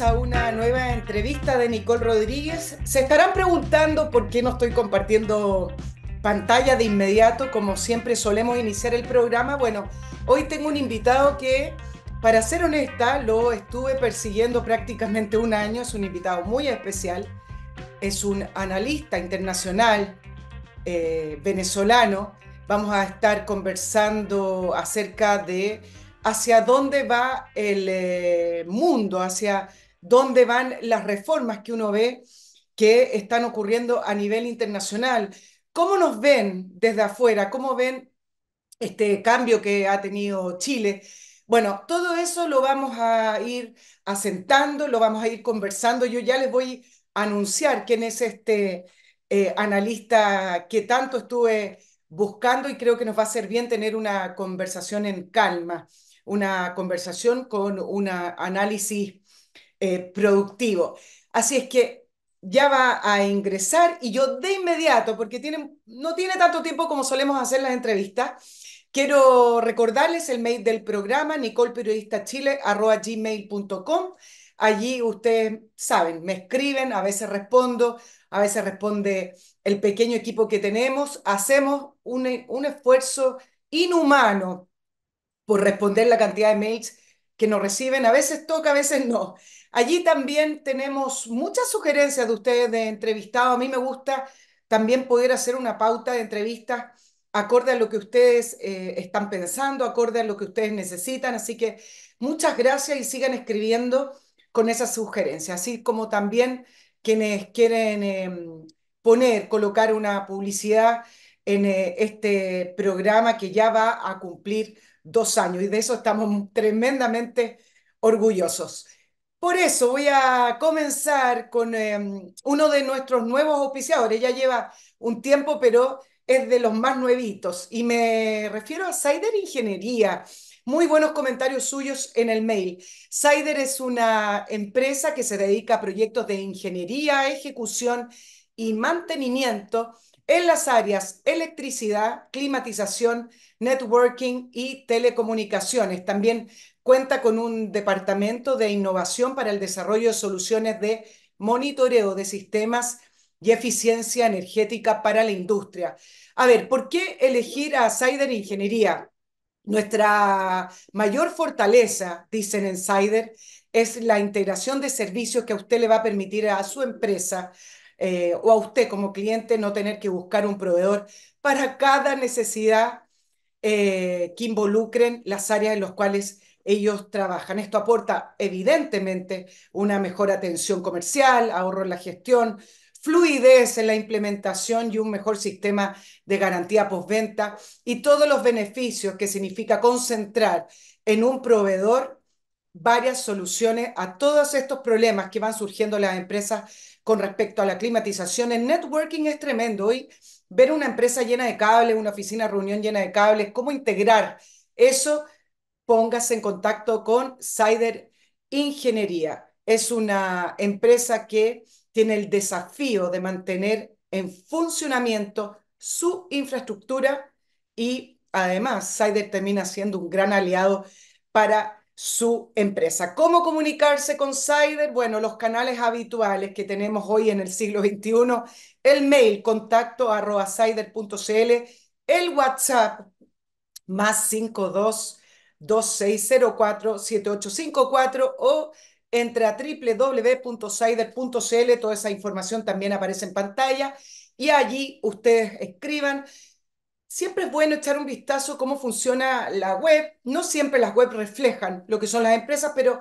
a una nueva entrevista de Nicole Rodríguez. Se estarán preguntando por qué no estoy compartiendo pantalla de inmediato, como siempre solemos iniciar el programa. Bueno, hoy tengo un invitado que, para ser honesta, lo estuve persiguiendo prácticamente un año. Es un invitado muy especial. Es un analista internacional eh, venezolano. Vamos a estar conversando acerca de hacia dónde va el eh, mundo, hacia dónde van las reformas que uno ve que están ocurriendo a nivel internacional. ¿Cómo nos ven desde afuera? ¿Cómo ven este cambio que ha tenido Chile? Bueno, todo eso lo vamos a ir asentando, lo vamos a ir conversando. Yo ya les voy a anunciar quién es este eh, analista que tanto estuve buscando y creo que nos va a ser bien tener una conversación en calma, una conversación con un análisis eh, productivo. Así es que ya va a ingresar y yo de inmediato, porque tiene, no tiene tanto tiempo como solemos hacer las entrevistas, quiero recordarles el mail del programa, gmail.com. Allí ustedes saben, me escriben, a veces respondo, a veces responde el pequeño equipo que tenemos. Hacemos un, un esfuerzo inhumano por responder la cantidad de mails que nos reciben. A veces toca, a veces no. Allí también tenemos muchas sugerencias de ustedes de entrevistados. A mí me gusta también poder hacer una pauta de entrevistas acorde a lo que ustedes eh, están pensando, acorde a lo que ustedes necesitan. Así que muchas gracias y sigan escribiendo con esas sugerencias, así como también quienes quieren em, poner, colocar una publicidad en eh, este programa que ya va a cumplir dos años y de eso estamos tremendamente orgullosos. Por eso voy a comenzar con em, uno de nuestros nuevos auspiciadores. Ya lleva un tiempo, pero es de los más nuevitos. Y me refiero a Cider Ingeniería. Muy buenos comentarios suyos en el mail. Cider es una empresa que se dedica a proyectos de ingeniería, ejecución y mantenimiento en las áreas electricidad, climatización, networking y telecomunicaciones. También Cuenta con un departamento de innovación para el desarrollo de soluciones de monitoreo de sistemas y eficiencia energética para la industria. A ver, ¿por qué elegir a Cider Ingeniería? Nuestra mayor fortaleza, dicen en Cider, es la integración de servicios que a usted le va a permitir a su empresa eh, o a usted como cliente no tener que buscar un proveedor para cada necesidad eh, que involucren las áreas en las cuales ellos trabajan. Esto aporta evidentemente una mejor atención comercial, ahorro en la gestión, fluidez en la implementación y un mejor sistema de garantía postventa y todos los beneficios que significa concentrar en un proveedor varias soluciones a todos estos problemas que van surgiendo las empresas con respecto a la climatización. El networking es tremendo. Hoy ver una empresa llena de cables, una oficina reunión llena de cables, cómo integrar eso póngase en contacto con Cider Ingeniería. Es una empresa que tiene el desafío de mantener en funcionamiento su infraestructura y además Cider termina siendo un gran aliado para su empresa. ¿Cómo comunicarse con Cider? Bueno, los canales habituales que tenemos hoy en el siglo XXI, el mail contacto arroba el WhatsApp más 52 2604-7854 o entre a www.sider.cl, toda esa información también aparece en pantalla y allí ustedes escriban. Siempre es bueno echar un vistazo cómo funciona la web. No siempre las webs reflejan lo que son las empresas, pero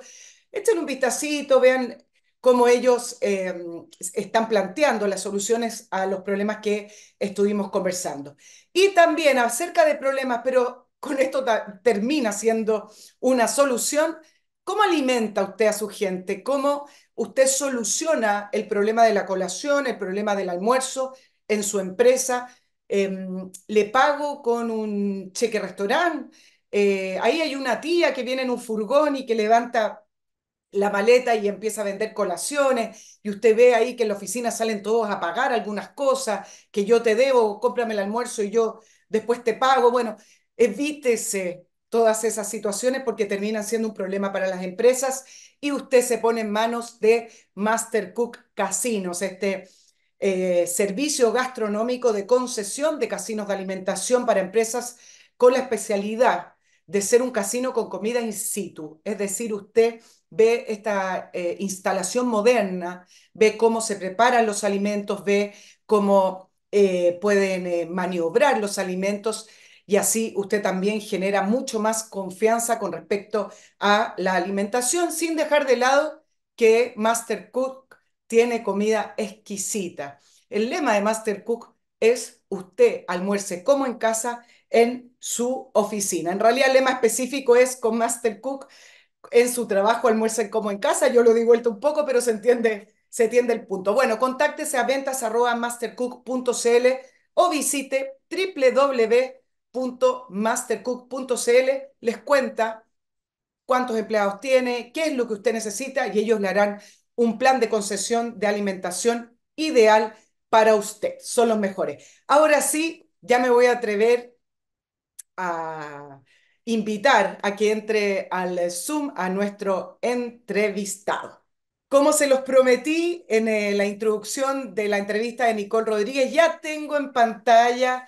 echen un vistacito, vean cómo ellos em, están planteando las soluciones a los problemas que estuvimos conversando. Y también acerca de problemas, pero con esto termina siendo una solución. ¿Cómo alimenta usted a su gente? ¿Cómo usted soluciona el problema de la colación, el problema del almuerzo en su empresa? Em, ¿Le pago con un cheque restaurante? Eh, ahí hay una tía que viene en un furgón y que levanta la maleta y empieza a vender colaciones y usted ve ahí que en la oficina salen todos a pagar algunas cosas que yo te debo, cómprame el almuerzo y yo después te pago. Bueno, Evítese todas esas situaciones porque terminan siendo un problema para las empresas y usted se pone en manos de Mastercook Casinos, este eh, servicio gastronómico de concesión de casinos de alimentación para empresas con la especialidad de ser un casino con comida in situ. Es decir, usted ve esta eh, instalación moderna, ve cómo se preparan los alimentos, ve cómo eh, pueden maniobrar los alimentos y así usted también genera mucho más confianza con respecto a la alimentación, sin dejar de lado que Master Cook tiene comida exquisita. El lema de Master Cook es usted almuerce como en casa en su oficina. En realidad el lema específico es con Master Cook en su trabajo almuerce como en casa. Yo lo di vuelta un poco, pero se entiende, se entiende el punto. Bueno, contáctese a ventas o visite www mastercook.cl les cuenta cuántos empleados tiene, qué es lo que usted necesita y ellos le harán un plan de concesión de alimentación ideal para usted. Son los mejores. Ahora sí, ya me voy a atrever a invitar a que entre al Zoom a nuestro entrevistado. Como se los prometí en eh, la introducción de la entrevista de Nicole Rodríguez, ya tengo en pantalla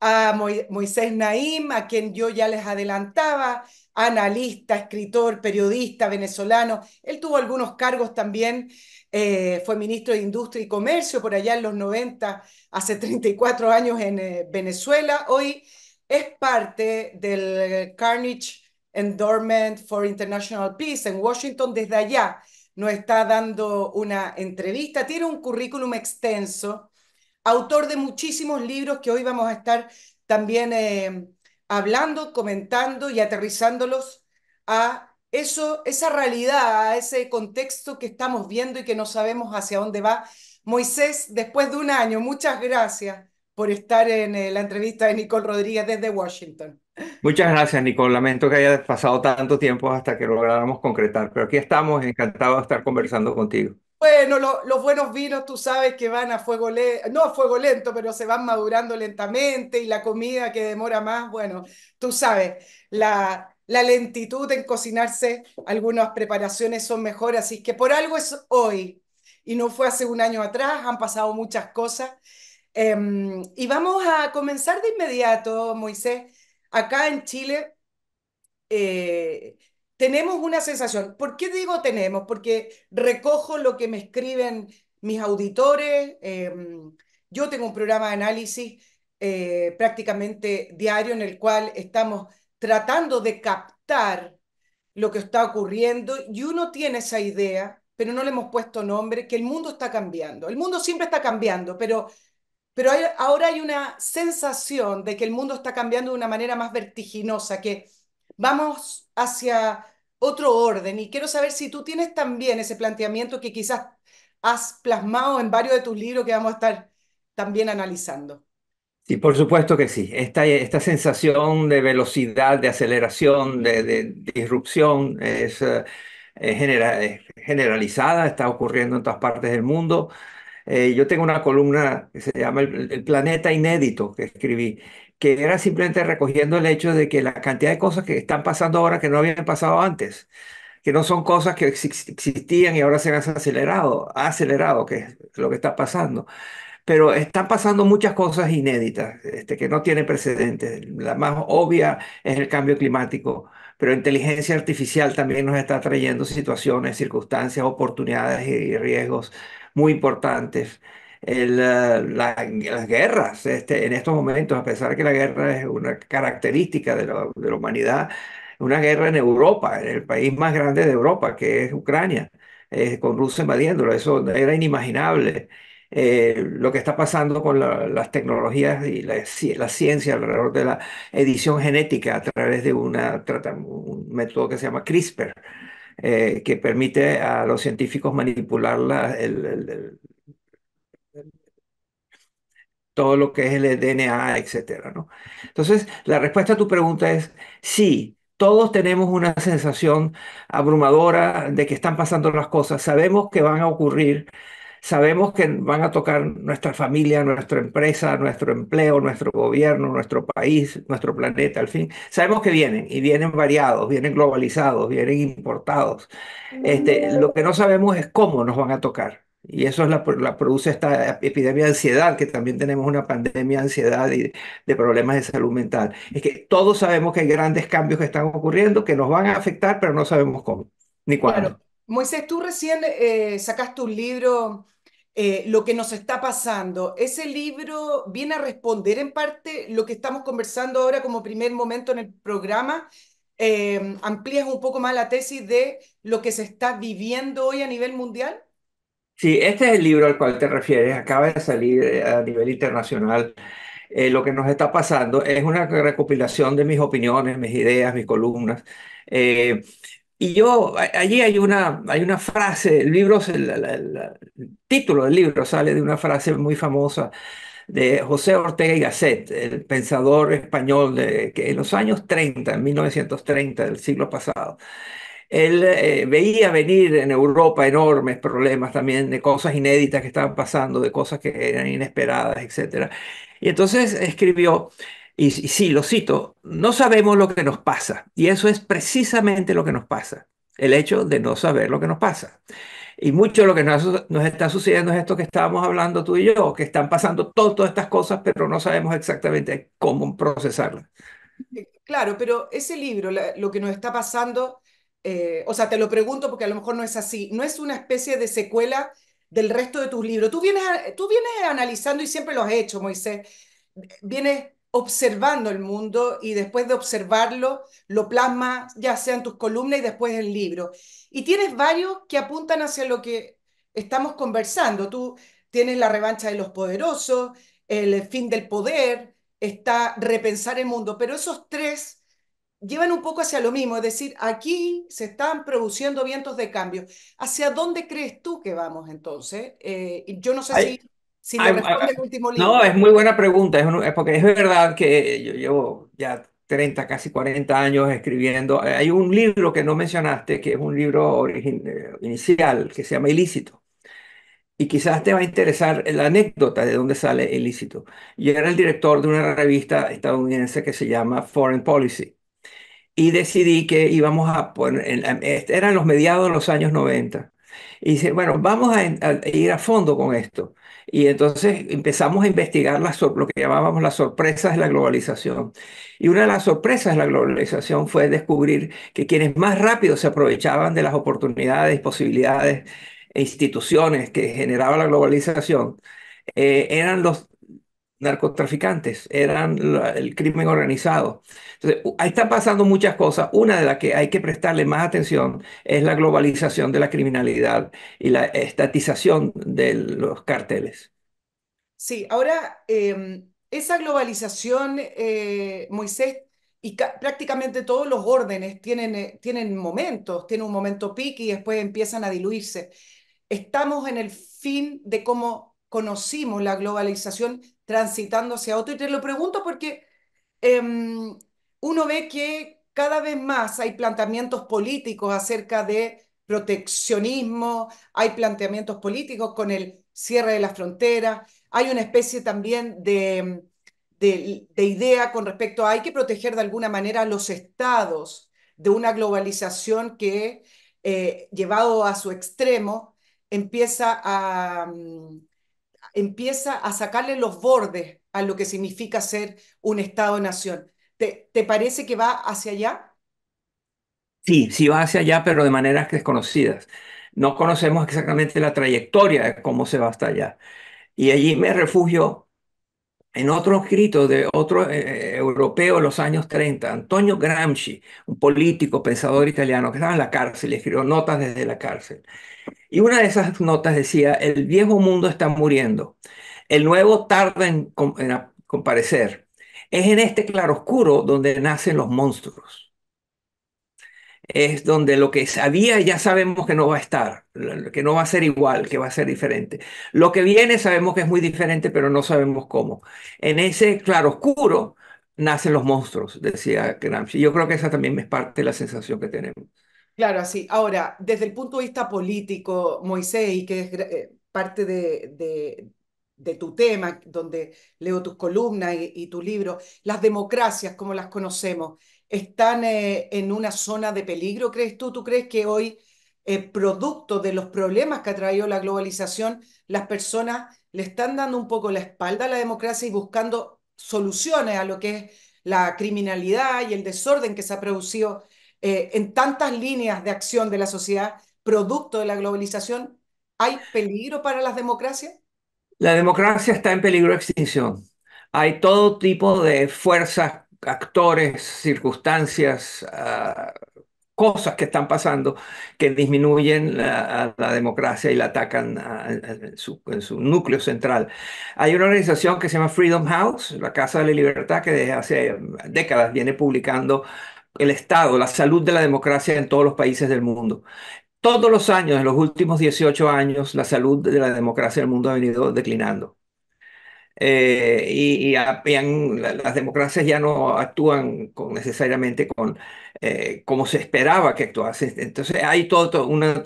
a Moisés Naim, a quien yo ya les adelantaba, analista, escritor, periodista venezolano. Él tuvo algunos cargos también, eh, fue ministro de Industria y Comercio por allá en los 90, hace 34 años en eh, Venezuela. Hoy es parte del Carnage Endowment for International Peace en Washington. Desde allá nos está dando una entrevista. Tiene un currículum extenso autor de muchísimos libros que hoy vamos a estar también eh, hablando, comentando y aterrizándolos a eso, esa realidad, a ese contexto que estamos viendo y que no sabemos hacia dónde va. Moisés, después de un año, muchas gracias por estar en eh, la entrevista de Nicole Rodríguez desde Washington. Muchas gracias, Nicole. Lamento que haya pasado tanto tiempo hasta que lográramos concretar, pero aquí estamos, encantado de estar conversando contigo. Bueno, los buenos vinos tú sabes que van a fuego lento, no a fuego lento, pero se van madurando lentamente y la comida que demora más, bueno, tú sabes, la, lentitud en cocinarse, algunas preparaciones son mejores, así que por algo es hoy y no fue hace un año atrás, han pasado muchas cosas. Em, y vamos a comenzar de inmediato, Moisés. Acá en Chile eh, tenemos una sensación. ¿Por qué digo tenemos? Porque recojo lo que me escriben mis auditores. Em, yo tengo un programa de análisis eh, prácticamente diario en el cual estamos tratando de captar lo que está ocurriendo y uno tiene esa idea, pero no le hemos puesto nombre, que el mundo está cambiando. El mundo siempre está cambiando, pero, pero ahora hay una sensación de que el mundo está cambiando de una manera más vertiginosa, que vamos hacia otro orden y quiero saber si tú tienes también ese planteamiento que quizás has plasmado en varios de tus libros que vamos a estar también analizando. Sí, por supuesto que sí. Esta, esta sensación de velocidad, de aceleración, de, de disrupción eh, es, generalizada, está ocurriendo en todas partes del mundo. Eh, yo tengo una columna que se llama el, Planeta Inédito que escribí que era simplemente recogiendo el hecho de que la cantidad de cosas que están pasando ahora que no habían pasado antes, que no son cosas que existían y ahora se han acelerado, ha acelerado, que es lo que está pasando. Pero están pasando muchas cosas inéditas, este, que no tienen precedentes. La más obvia es el cambio climático, pero inteligencia artificial también nos está trayendo situaciones, circunstancias, oportunidades y riesgos muy importantes. Eh, la, las guerras este, en estos momentos, a pesar de que la guerra es una característica de la, de la humanidad, una guerra en Europa, en el país más grande de Europa, que es Ucrania, con Rusia invadiéndolo, eso era inimaginable. Eh, lo que está pasando con las tecnologías y la, ciencia alrededor de la edición genética a través de una, un método que se llama CRISPR, eh, que permite a los científicos manipular la, el, el, todo lo que es el DNA, etcétera, ¿no? Entonces, la respuesta a tu pregunta es sí. Todos tenemos una sensación abrumadora de que están pasando las cosas. Sabemos que van a ocurrir, sabemos que van a tocar nuestra familia, nuestra empresa, nuestro empleo, nuestro gobierno, nuestro país, nuestro planeta, al fin. Sabemos que vienen y vienen variados, vienen globalizados, vienen importados. Este, lo que no sabemos es cómo nos van a tocar. Y eso es la, la, produce esta epidemia de ansiedad, que también tenemos una pandemia de ansiedad y de problemas de salud mental. Es que todos sabemos que hay grandes cambios que están ocurriendo, que nos van a afectar, pero no sabemos cómo, ni cuándo. Bueno, Moisés, tú recién eh, sacaste un libro, eh, Lo que nos está pasando. Ese libro viene a responder en parte lo que estamos conversando ahora como primer momento en el programa, eh, amplías un poco más la tesis de lo que se está viviendo hoy a nivel mundial? Sí, este es el libro al cual te refieres, acaba de salir eh, a nivel internacional. Eh, lo que nos está pasando es una recopilación de mis opiniones, mis ideas, mis columnas. Eh, y yo, allí hay una, hay una frase, el libro, el, título del libro sale de una frase muy famosa de José Ortega y Gasset, el pensador español de, que en los años 30, en 1930 del siglo pasado, él eh, veía venir en Europa enormes problemas también de cosas inéditas que estaban pasando, de cosas que eran inesperadas, etc. Y entonces escribió, y, sí, lo cito, no sabemos lo que nos pasa, y eso es precisamente lo que nos pasa, el hecho de no saber lo que nos pasa. Y mucho de lo que nos, está sucediendo es esto que estábamos hablando tú y yo, que están pasando todas estas cosas, pero no sabemos exactamente cómo procesarlas. Claro, pero ese libro, lo que nos está pasando, eh, o sea, te lo pregunto porque a lo mejor no es así, no es una especie de secuela del resto de tus libros. Tú vienes, tú vienes analizando, y siempre lo has hecho, Moisés, vienes observando el mundo y después de observarlo lo plasma, ya sea en tus columnas y después en el libro. Y tienes varios que apuntan hacia lo que estamos conversando. Tú tienes La revancha de los poderosos, El fin del poder, está Repensar el mundo, pero esos tres llevan un poco hacia lo mismo, es decir, aquí se están produciendo vientos de cambio. ¿Hacia dónde crees tú que vamos entonces? Eh, yo no sé si... responde el último libro. No, es muy buena pregunta, es, porque es verdad que yo llevo ya 30, casi 40 años escribiendo. Eh, hay un libro que no mencionaste, que es un libro eh, inicial, que se llama Ilícito. Y quizás te va a interesar la anécdota de dónde sale Ilícito. Yo era el director de una revista estadounidense que se llama Foreign Policy y decidí que íbamos a poner, este, eran los mediados de los años 90. Y dice, bueno, vamos a, ir a fondo con esto. Y entonces empezamos a investigar lo que llamábamos las sorpresas de la globalización. Y una de las sorpresas de la globalización fue descubrir que quienes más rápido se aprovechaban de las oportunidades, posibilidades e instituciones que generaba la globalización eh, eran los narcotraficantes, eran el crimen organizado. Entonces, ahí están pasando muchas cosas. Una de las que hay que prestarle más atención es la globalización de la criminalidad y la estatización de los carteles. Sí, ahora, em, esa globalización, eh, Moisés, y prácticamente todos los órdenes tienen, eh, tienen momentos, tienen un momento pique y después empiezan a diluirse. Estamos en el fin de cómo conocimos la globalización transitándose a otro. Y te lo pregunto porque em, uno ve que cada vez más hay planteamientos políticos acerca de proteccionismo, hay planteamientos políticos con el cierre de las fronteras, hay una especie también de, idea con respecto a hay que proteger de alguna manera a los estados de una globalización que, eh, llevado a su extremo, empieza a, empieza a sacarle los bordes a lo que significa ser un Estado-nación. ¿Te, parece que va hacia allá? Sí, sí va hacia allá, pero de maneras desconocidas. No conocemos exactamente la trayectoria de cómo se va hasta allá. Y allí me refugio en otro escrito de otro eh, eh, europeo de los años 30, Antonio Gramsci, un político, pensador italiano que estaba en la cárcel y escribió notas desde la cárcel. Y una de esas notas decía, el viejo mundo está muriendo, el nuevo tarda en, en comparecer. Es en este claroscuro donde nacen los monstruos es donde lo que sabía ya sabemos que no va a estar, que no va a ser igual, que va a ser diferente. Lo que viene sabemos que es muy diferente, pero no sabemos cómo. En ese claro oscuro nacen los monstruos, decía Gramsci. Yo creo que esa también es parte de la sensación que tenemos. Claro, así. Ahora, desde el punto de vista político, Moisés, y que es eh, parte de, tu tema, donde leo tus columnas y, y tu libro, las democracias como las conocemos, están eh, en una zona de peligro, crees tú? ¿Tú crees que hoy, eh, producto de los problemas que ha traído la globalización, las personas le están dando un poco la espalda a la democracia y buscando soluciones a lo que es la criminalidad y el desorden que se ha producido eh, en tantas líneas de acción de la sociedad, producto de la globalización? ¿Hay peligro para las democracias? La democracia está en peligro de extinción. Hay todo tipo de fuerzas actores, circunstancias, ah, cosas que están pasando que disminuyen la, la democracia y la atacan en, su, en, su, núcleo central. Hay una organización que se llama Freedom House, la Casa de la Libertad, que desde hace décadas viene publicando el estado, la salud de la democracia en todos los países del mundo. Todos los años, en los últimos 18 años, la salud de la democracia del mundo ha venido declinando. Eh, y, las democracias ya no actúan con, necesariamente con, eh, como se esperaba que actuase. Entonces hay toda todo una,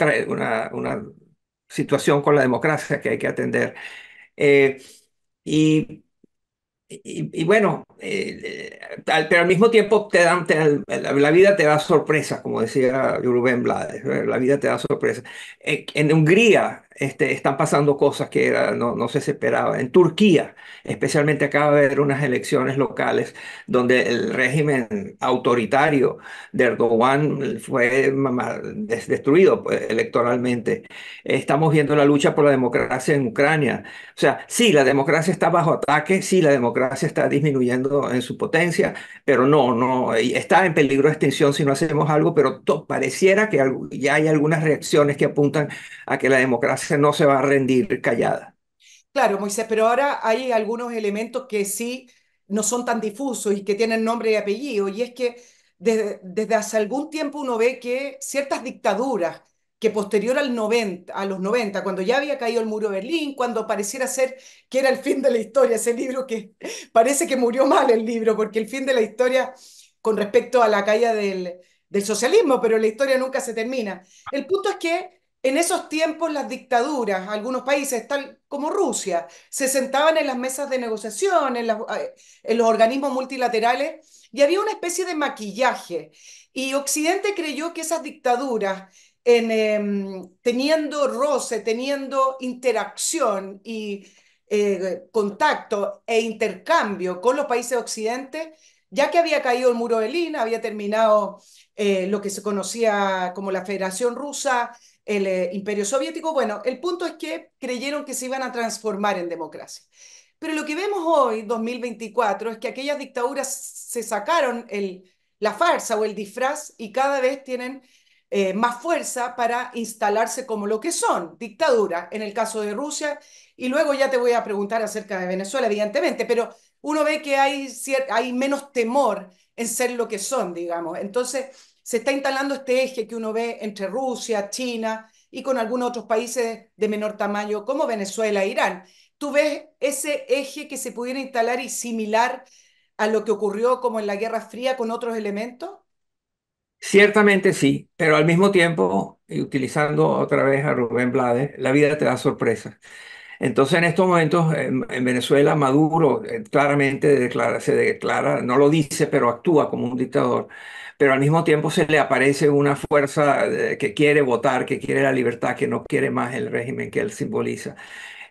una, situación con la democracia que hay que atender. Eh, y, y, bueno, pero al mismo tiempo te la, vida te da sorpresas, como decía Rubén Blades, la vida te da sorpresas. en Hungría, este, están pasando cosas que no, no, se esperaba. En Turquía, especialmente acaba de haber unas elecciones locales donde el régimen autoritario de Erdogan fue destruido pues, electoralmente. Estamos viendo la lucha por la democracia en Ucrania. O sea, sí, la democracia está bajo ataque, sí, la democracia está disminuyendo en su potencia, pero no, no, está en peligro de extinción si no hacemos algo, pero pareciera que ya hay algunas reacciones que apuntan a que la democracia no se va a rendir callada. Claro, Moisés, pero ahora hay algunos elementos que sí no son tan difusos y que tienen nombre y apellido, y es que desde, hace algún tiempo uno ve que ciertas dictaduras que posterior al 90, a los 90, cuando ya había caído el muro de Berlín, cuando pareciera ser que era el fin de la historia, ese libro que parece que murió mal el libro, porque el fin de la historia con respecto a la caída del, del socialismo, pero la historia nunca se termina. El punto es que en esos tiempos las dictaduras, algunos países, tal como Rusia, se sentaban en las mesas de negociación, en, eh, los organismos multilaterales, y había una especie de maquillaje. Y Occidente creyó que esas dictaduras, em, teniendo roce, teniendo interacción y eh, contacto e intercambio con los países de Occidente, ya que había caído el muro de lina, había terminado eh, lo que se conocía como la Federación Rusa, el eh, imperio soviético. Bueno, el punto es que creyeron que se iban a transformar en democracia. Pero lo que vemos hoy, 2024, es que aquellas dictaduras se sacaron el, la farsa o el disfraz y cada vez tienen eh, más fuerza para instalarse como lo que son, dictadura, en el caso de Rusia. Y luego ya te voy a preguntar acerca de Venezuela, evidentemente, pero uno ve que hay, hay menos temor en ser lo que son, digamos. Entonces, se está instalando este eje que uno ve entre Rusia, China y con algunos otros países de menor tamaño como Venezuela e Irán. ¿Tú ves ese eje que se pudiera instalar y similar a lo que ocurrió como en la Guerra Fría con otros elementos? Ciertamente sí, pero al mismo tiempo, y eh, utilizando otra vez a Rubén Blades, la vida te da sorpresas. Entonces, en estos momentos, en, Venezuela, Maduro eh, claramente se declara, no lo dice, pero actúa como un dictador. Pero al mismo tiempo se le aparece una fuerza eh, que quiere votar, que quiere la libertad, que no quiere más el régimen que él simboliza.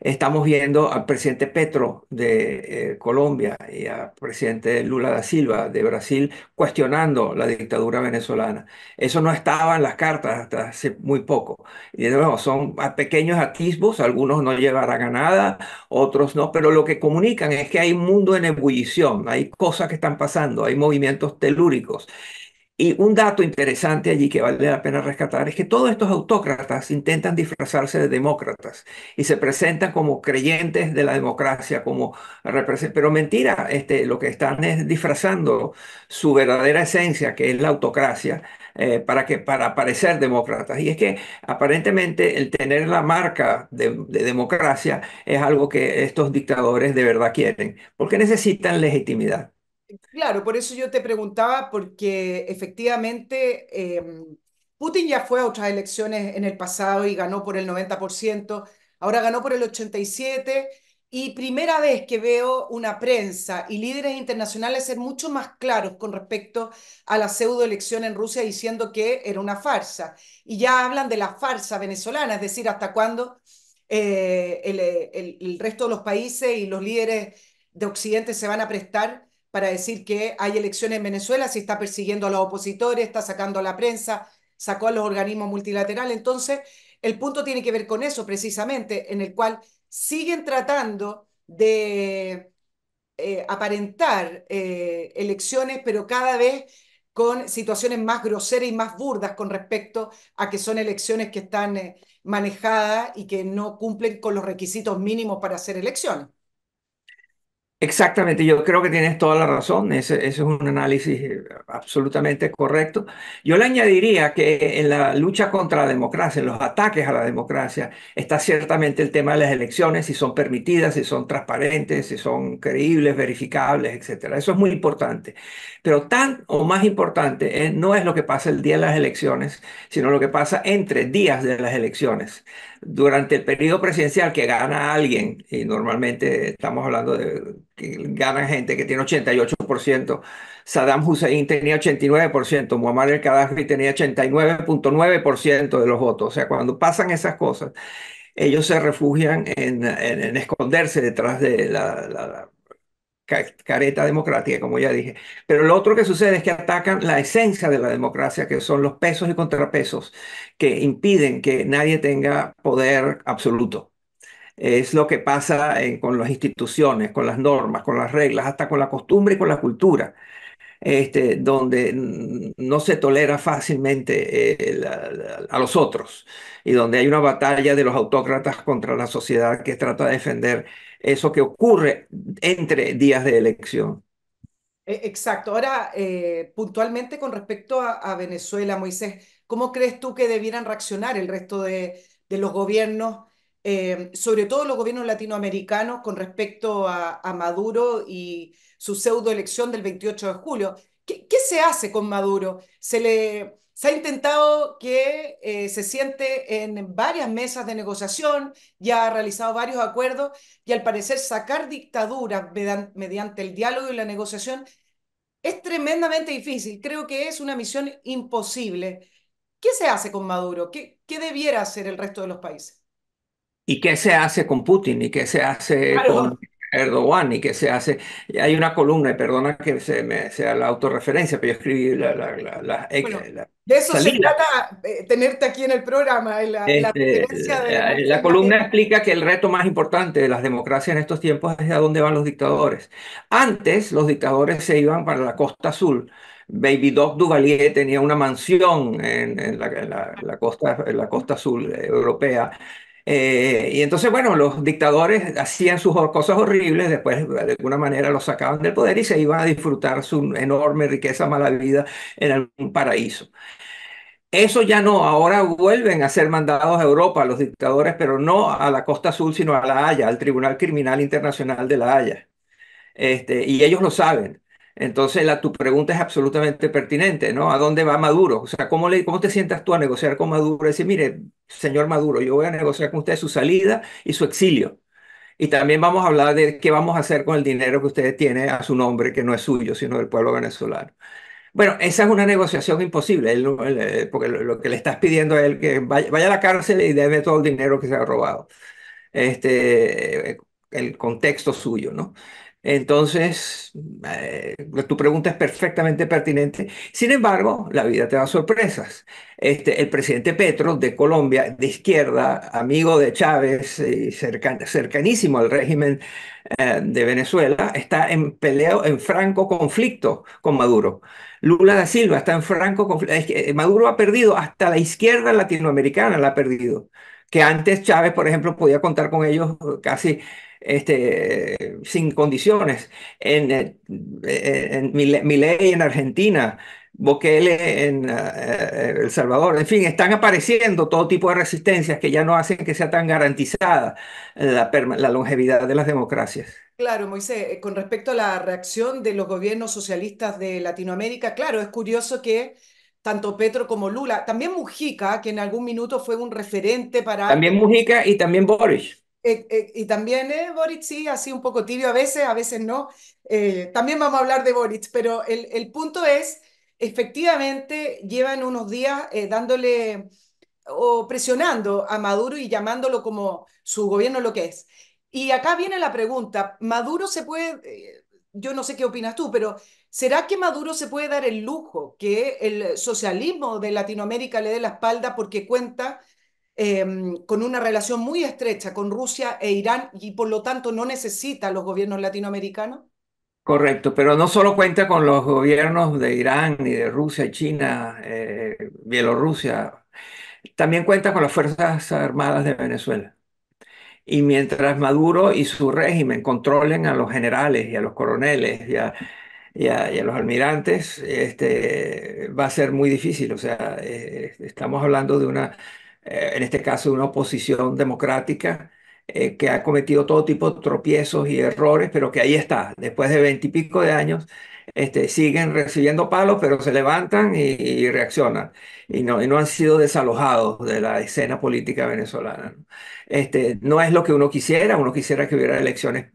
Estamos viendo al presidente Petro de eh, Colombia y al presidente Lula da Silva de Brasil cuestionando la dictadura venezolana. Eso no estaba en las cartas hasta hace muy poco. Y de son pequeños atisbos, algunos no llevarán a nada, otros no, pero lo que comunican es que hay un mundo en ebullición, hay cosas que están pasando, hay movimientos telúricos. Y un dato interesante allí que vale la pena rescatar es que todos estos autócratas intentan disfrazarse de demócratas y se presentan como creyentes de la democracia, como pero mentira, este, lo que están es disfrazando su verdadera esencia, que es la autocracia, eh, para que para parecer demócratas. Y es que aparentemente el tener la marca de democracia es algo que estos dictadores de verdad quieren, porque necesitan legitimidad. Claro, por eso yo te preguntaba, porque efectivamente em, Putin ya fue a otras elecciones en el pasado y ganó por el 90%, ahora ganó por el 87%, y primera vez que veo una prensa y líderes internacionales ser mucho más claros con respecto a la pseudoelección en Rusia diciendo que era una farsa. Y ya hablan de la farsa venezolana, es decir, hasta cuándo eh, el resto de los países y los líderes de Occidente se van a prestar para decir que hay elecciones en Venezuela si está persiguiendo a los opositores, está sacando a la prensa, sacó a los organismos multilaterales. Entonces, el punto tiene que ver con eso precisamente, en el cual siguen tratando de eh, aparentar eh, elecciones, pero cada vez con situaciones más groseras y más burdas con respecto a que son elecciones que están eh, manejadas y que no cumplen con los requisitos mínimos para hacer elecciones. Exactamente, yo creo que tienes toda la razón, ese, es un análisis eh, absolutamente correcto. Yo le añadiría que en la lucha contra la democracia, en los ataques a la democracia, está ciertamente el tema de las elecciones, si son permitidas, si son transparentes, si son creíbles, verificables, etcétera. Eso es muy importante. Pero tan o más importante eh, no es lo que pasa el día de las elecciones, sino lo que pasa entre días de las elecciones durante el periodo presidencial que gana alguien, y normalmente estamos hablando de que gana gente que tiene 88%. Saddam Hussein tenía 89%, Muammar el kadhafi tenía 89.9% de los votos. O sea, cuando pasan esas cosas, ellos se refugian en, esconderse detrás de la, la careta democrática, como ya dije. Pero lo otro que sucede es que atacan la esencia de la democracia, que son los pesos y contrapesos que impiden que nadie tenga poder absoluto es lo que pasa eh, con las instituciones, con las normas, con las reglas, hasta con la costumbre y con la cultura, este, donde no se tolera fácilmente eh, a los otros y donde hay una batalla de los autócratas contra la sociedad que trata de defender eso que ocurre entre días de elección. E-, exacto. Ahora, eh, puntualmente con respecto a, Venezuela, Moisés, ¿cómo crees tú que debieran reaccionar el resto de los gobiernos? Eh, sobre todo los gobiernos latinoamericanos con respecto a, Maduro y su pseudoelección del 28 de julio. ¿Qué, se hace con Maduro? Se le ha intentado que eh, se siente en varias mesas de negociación, ya ha realizado varios acuerdos y al parecer sacar dictaduras mediante el diálogo y la negociación es tremendamente difícil. Creo que es una misión imposible. ¿Qué se hace con Maduro? qué debiera hacer el resto de los países? ¿Y qué se hace con Putin? ¿Y qué se hace con Erdogan? ¿Y qué se hace? Hay una columna, y perdona que se me sea la autorreferencia, pero yo escribí la... la, de eso se trata eh, tenerte aquí en el programa. la, este, eh, columna explica que el reto más importante de las democracias en estos tiempos es a dónde van los dictadores. Antes los dictadores se iban para la costa azul. Baby Doc Duvalier tenía una mansión en, la, en la, costa, la costa azul eh, europea eh, y entonces, bueno, los dictadores hacían sus cosas horribles, después de alguna manera los sacaban del poder y se iban a disfrutar su enorme riqueza mala vida en algún paraíso. Eso ya no, ahora vuelven a ser mandados a Europa los dictadores, pero no a la Costa Azul, sino a La Haya, al Tribunal Criminal Internacional de La Haya. Este, y ellos lo saben. Entonces, la, tu pregunta es absolutamente pertinente, ¿no? ¿A dónde va Maduro? O sea, ¿cómo, le, cómo te sientas tú a negociar con Maduro? Decir, mire, señor Maduro, yo voy a negociar con usted su salida y su exilio. Y también vamos a hablar de qué vamos a hacer con el dinero que usted tiene a su nombre, que no es suyo, sino del pueblo venezolano. Bueno, esa es una negociación imposible, eh, porque lo, que le estás pidiendo a él que vaya, a la cárcel y debe todo el dinero que se ha robado. Este, el contexto suyo, ¿no? Entonces, eh, tu pregunta es perfectamente pertinente. Sin embargo, la vida te da sorpresas. Este, el presidente Petro de Colombia, de izquierda, amigo de Chávez y cercanísimo al régimen eh, de Venezuela, está en peleo, en franco conflicto con Maduro. Lula da Silva está en franco conflicto. Eh, Maduro ha perdido, hasta la izquierda latinoamericana la ha perdido. Que antes Chávez, por ejemplo, podía contar con ellos casi este, sin condiciones. En, eh, eh, en, en en Argentina, Bokele en eh, El Salvador. En fin, están apareciendo todo tipo de resistencias que ya no hacen que sea tan garantizada la, longevidad de las democracias. Claro, Moisés, con respecto a la reacción de los gobiernos socialistas de Latinoamérica, claro, es curioso que tanto Petro como Lula, también Mujica, que en algún minuto fue un referente para... También Mujica y también Boris. Eh, eh, y también eh, Boris sí, así un poco tibio a veces, a veces no. también vamos a hablar de Boris, pero el, el punto es, efectivamente, llevan unos días dándole o presionando a Maduro y llamándolo como su gobierno lo que es. Y acá viene la pregunta, Maduro se puede, yo no sé qué opinas tú, pero ¿será que Maduro se puede dar el lujo que el socialismo de Latinoamérica le dé la espalda porque cuenta Em, con una relación muy estrecha con Rusia e Irán y por lo tanto no necesita los gobiernos latinoamericanos? Correcto, pero no solo cuenta con los gobiernos de Irán, ni de Rusia, China, eh, Bielorrusia, también cuenta con las Fuerzas Armadas de Venezuela. Y mientras Maduro y su régimen controlen a los generales y a los coroneles y a, y a, los almirantes, este, va a ser muy difícil. O sea, eh, estamos hablando de una eh, en este caso una oposición democrática eh, que ha cometido todo tipo de tropiezos y errores, pero que ahí está, después de veintipico de años, este, siguen recibiendo palos, pero se levantan y, reaccionan. Y no, y no, han sido desalojados de la escena política venezolana. Este, no es lo que uno quisiera, uno quisiera que hubiera elecciones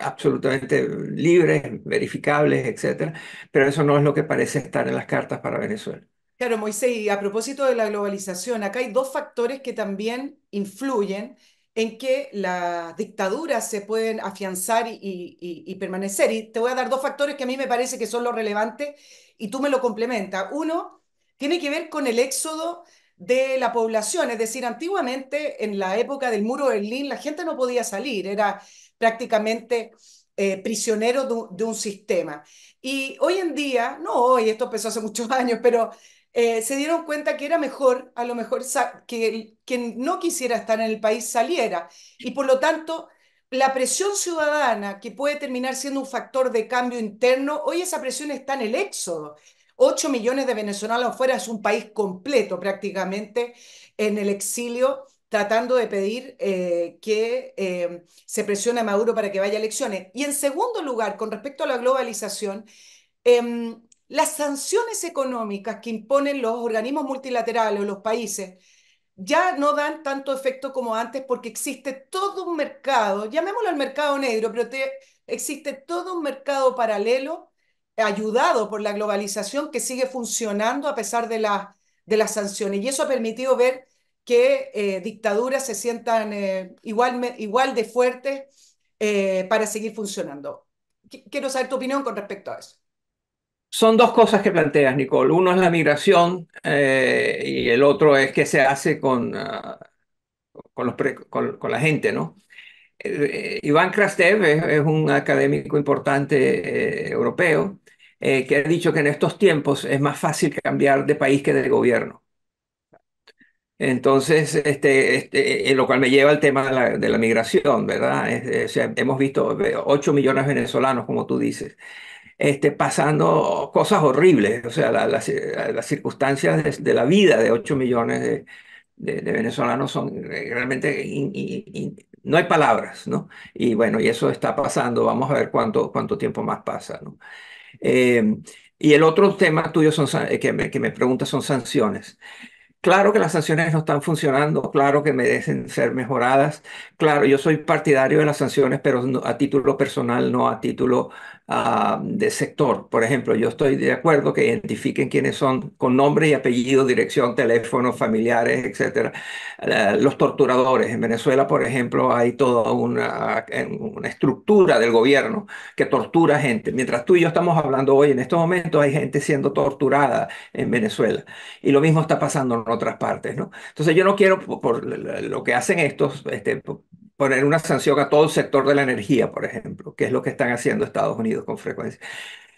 absolutamente libres, verificables, etcétera, pero eso no es lo que parece estar en las cartas para Venezuela. Claro, Moisés, y a propósito de la globalización, acá hay dos factores que también influyen en que las dictaduras se pueden afianzar y, permanecer. Y te voy a dar dos factores que a mí me parece que son los relevantes y tú me lo complementas. Uno tiene que ver con el éxodo de la población, es decir, antiguamente en la época del muro de Berlín la gente no podía salir, era prácticamente eh, prisionero de, de un sistema. Y hoy en día, no hoy, esto empezó hace muchos años, pero eh, se dieron cuenta que era mejor, a lo mejor, que quien no quisiera estar en el país saliera. Y por lo tanto, la presión ciudadana, que puede terminar siendo un factor de cambio interno, hoy esa presión está en el éxodo. Ocho millones de venezolanos fuera es un país completo prácticamente en el exilio tratando de pedir eh, que em, se presione a Maduro para que vaya a elecciones. Y en segundo lugar, con respecto a la globalización, em, las sanciones económicas que imponen los organismos multilaterales o los países ya no dan tanto efecto como antes porque existe todo un mercado, llamémoslo el mercado negro, pero existe todo un mercado paralelo ayudado por la globalización que sigue funcionando a pesar de, las sanciones. Y eso ha permitido ver que eh, dictaduras se sientan eh, igual, igual de fuertes eh, para seguir funcionando. quiero saber tu opinión con respecto a eso son dos cosas que planteas, Nicole. Uno es la migración eh, y el otro es qué se hace con, ah, con, la gente, ¿no? Eh, eh, Iván Krastev es, un académico importante europeo que ha dicho que en estos tiempos es más fácil cambiar de país que de gobierno. Entonces, este, este, lo cual me lleva al tema de la, migración, ¿verdad? hemos visto 8 millones de venezolanos, como tú dices este, pasando cosas horribles, o sea, las circunstancias de, la vida de 8 millones de, venezolanos son realmente, no hay palabras, ¿no? Y bueno, y eso está pasando, vamos a ver cuánto, cuánto tiempo más pasa, ¿no? Eh, y el otro tema tuyo son, que, me, pregunta preguntas son sanciones. Claro que las sanciones no están funcionando, claro que merecen ser mejoradas, claro, yo soy partidario de las sanciones, pero a título personal, no a título Ah, de sector. Por ejemplo, yo estoy de acuerdo que identifiquen quiénes son con nombre y apellido, dirección, teléfono, familiares, etcétera. los torturadores. En Venezuela, por ejemplo, hay toda una, una estructura del gobierno que tortura gente. Mientras tú y yo estamos hablando hoy, en estos momentos hay gente siendo torturada en Venezuela. Y lo mismo está pasando en otras partes, ¿no? Entonces yo no quiero, por, por lo que hacen estos, este, poner una sanción a todo el sector de la energía, por ejemplo, que es lo que están haciendo Estados Unidos con frecuencia.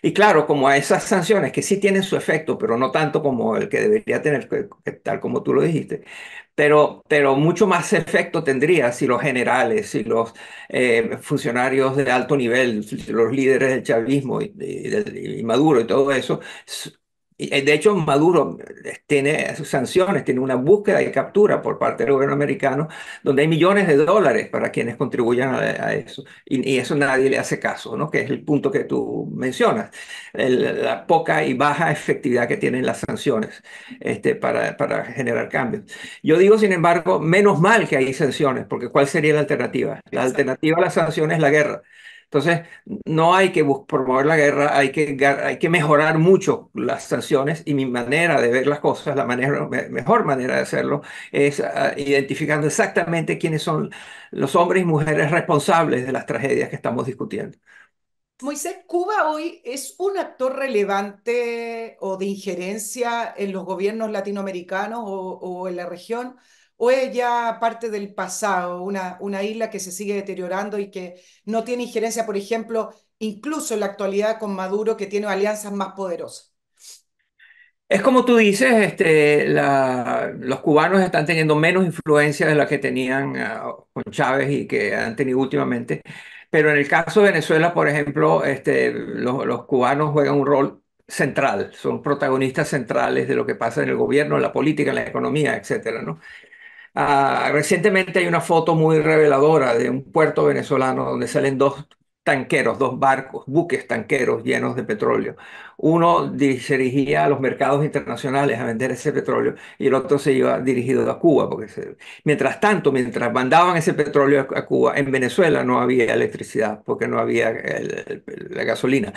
Y claro, como a esas sanciones que sí tienen su efecto, pero no tanto como el que debería tener, tal como tú lo dijiste, pero, pero mucho más efecto tendría si los generales, si los eh, funcionarios de alto nivel, los líderes del chavismo y, y Maduro y todo eso eh, de hecho, Maduro eh, tiene sus sanciones, tiene una búsqueda y captura por parte del gobierno americano, donde hay millones de dólares para quienes contribuyan a, eso. Y, eso nadie le hace caso, ¿no? que es el punto que tú mencionas, la poca y baja efectividad que tienen las sanciones este, para, para generar cambios. Yo digo, sin embargo, menos mal que hay sanciones, porque ¿cuál sería la alternativa? La alternativa a las sanciones es la guerra. Entonces, no hay que promover la guerra, hay que, hay que mejorar mucho las sanciones y mi manera de ver las cosas, la mejor manera de hacerlo, es ah, identificando exactamente quiénes son los hombres y mujeres responsables de las tragedias que estamos discutiendo. Moisés, Cuba hoy es un actor relevante o de injerencia en los gobiernos latinoamericanos o en la región o es ya parte del pasado, una, una isla que se sigue deteriorando y que no tiene injerencia, por ejemplo, incluso en la actualidad con Maduro, que tiene alianzas más poderosas? Es como tú dices, este, los cubanos están teniendo menos influencia de la que tenían ah, con Chávez y que han tenido últimamente. Pero en el caso de Venezuela, por ejemplo, este, los, los cubanos juegan un rol central, son protagonistas centrales de lo que pasa en el gobierno, en la política, en la economía, etcétera, ¿no? Ah, recientemente hay una foto muy reveladora de un puerto venezolano donde salen dos tanqueros, dos barcos, buques tanqueros llenos de petróleo. Uno dirigía a los mercados internacionales a vender ese petróleo y el otro se iba dirigido a Cuba. Porque Mientras tanto, mientras mandaban ese petróleo a Cuba, en Venezuela no había electricidad porque no había la gasolina.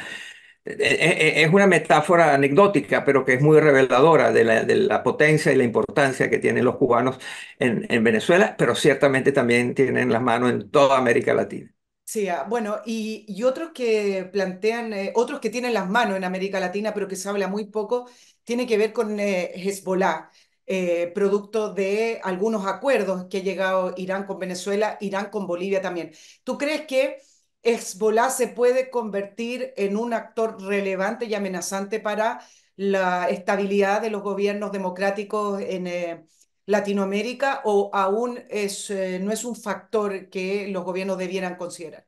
E, e, es una metáfora anecdótica, pero que es muy reveladora de la, potencia y la importancia que tienen los cubanos en, Venezuela, pero ciertamente también tienen las manos en toda América Latina. Sí, ah, bueno, y, otros que plantean, eh, otros que tienen las manos en América Latina, pero que se habla muy poco, tiene que ver con eh, eh producto de algunos acuerdos que ha llegado Irán con Venezuela, Irán con Bolivia también. ¿Tú crees que Hezbollah se puede convertir en un actor relevante y amenazante para la estabilidad de los gobiernos democráticos en eh, Latinoamérica o aún es, eh, no es un factor que los gobiernos debieran considerar?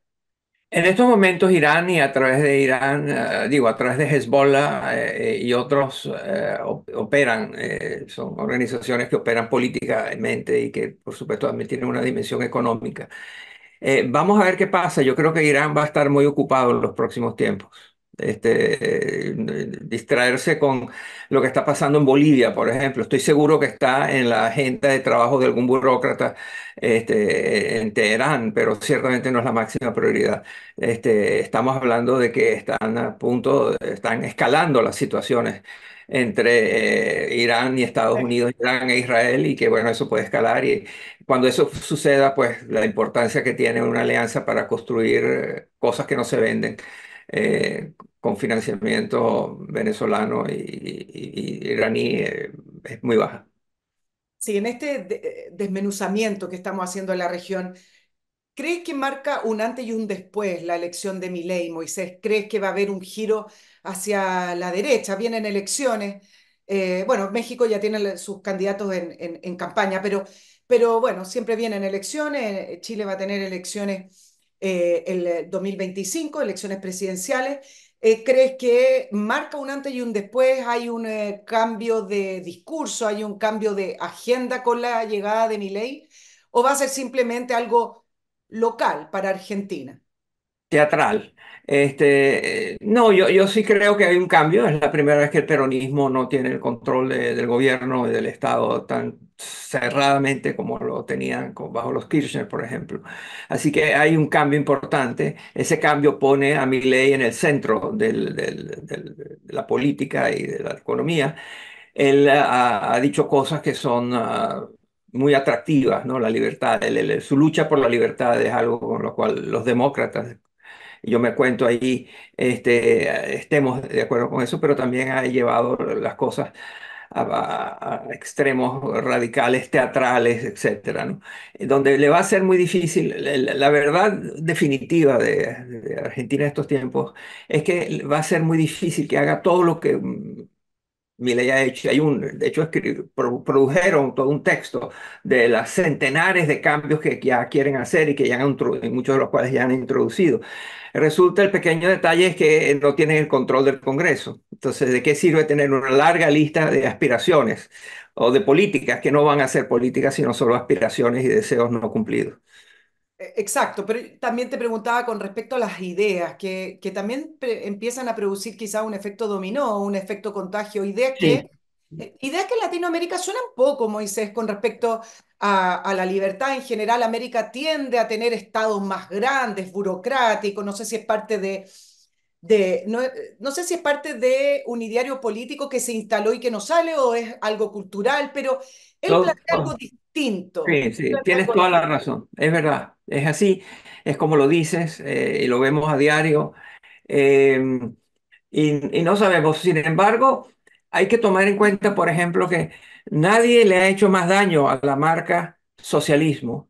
En estos momentos Irán y a través de Irán, eh, digo, a través de Hezbollah y otros operan, son organizaciones que operan políticamente y que por supuesto también tienen una dimensión económica. Eh, vamos a ver qué pasa. Yo creo que Irán va a estar muy ocupado en los próximos tiempos. Este, distraerse con lo que está pasando en Bolivia, por ejemplo. Estoy seguro que está en la agenda de trabajo de algún burócrata este, en Teherán, pero ciertamente no es la máxima prioridad. Este, estamos hablando de que están a punto, están escalando las situaciones entre eh, Irán y Estados Unidos, Irán e Israel, y que bueno, eso puede escalar. Y cuando eso suceda, pues la importancia que tiene una alianza para construir eh, cosas que no se venden eh, con financiamiento venezolano y, iraní eh, es muy baja. Sí, en este desmenuzamiento que estamos haciendo en la región, ¿crees que marca un antes y un después la elección de Milei, Moisés? ¿Crees que va a haber un giro hacia la derecha? Vienen elecciones. Eh, bueno, México ya tiene sus candidatos en, campaña, pero, pero bueno, siempre vienen elecciones. Chile va a tener elecciones eh, el 2025, eh, elecciones presidenciales. Eh, ¿Crees que marca un antes y un después? ¿Hay un cambio de discurso? ¿Hay un cambio de agenda con la llegada de Milei? ¿O va a ser simplemente algo local para Argentina? Teatral. Este, no, yo, yo sí creo que hay un cambio. Es la primera vez que el peronismo no tiene el control del gobierno y del Estado tan cerradamente como lo tenían bajo los Kirchner, por ejemplo. Así que hay un cambio importante. Ese cambio pone a Milley en el centro de la política y de la economía. Él ah, ha, dicho cosas que son ah, muy atractivas, ¿no? La libertad, su lucha por la libertad es algo con lo cual los demócratas yo me cuento ahí, este, estemos de acuerdo con eso, pero también ha llevado las cosas a, extremos radicales, teatrales, etcétera, Donde le va a ser muy difícil, la, verdad definitiva de, de Argentina en estos tiempos es que va a ser muy difícil que haga todo lo que ha hecho, hay un, de hecho produjeron todo un texto de las centenares de cambios que ya quieren hacer y que ya han, muchos de los cuales ya han introducido. Resulta el pequeño detalle es que no tienen el control del Congreso. Entonces, ¿de qué sirve tener una larga lista de aspiraciones o de políticas que no van a ser políticas, sino solo aspiraciones y deseos no cumplidos? Eh, exacto, pero también te preguntaba con respecto a las ideas, que, que también empiezan a producir quizá un efecto dominó, un efecto contagio, ideas que, eh, que en Latinoamérica suenan poco, Moisés, con respecto a, a, la libertad en general. América tiende a tener estados más grandes, burocráticos, no sé si es parte de... de no, eh, sé si es parte de un ideario político que se instaló y que no sale o es algo cultural, pero es algo distinto Sí, tienes toda la razón, es verdad, es así, es como lo dices eh, y lo vemos a diario. Em, y, no sabemos, sin embargo, hay que tomar en cuenta, por ejemplo, que nadie le ha hecho más daño a la marca socialismo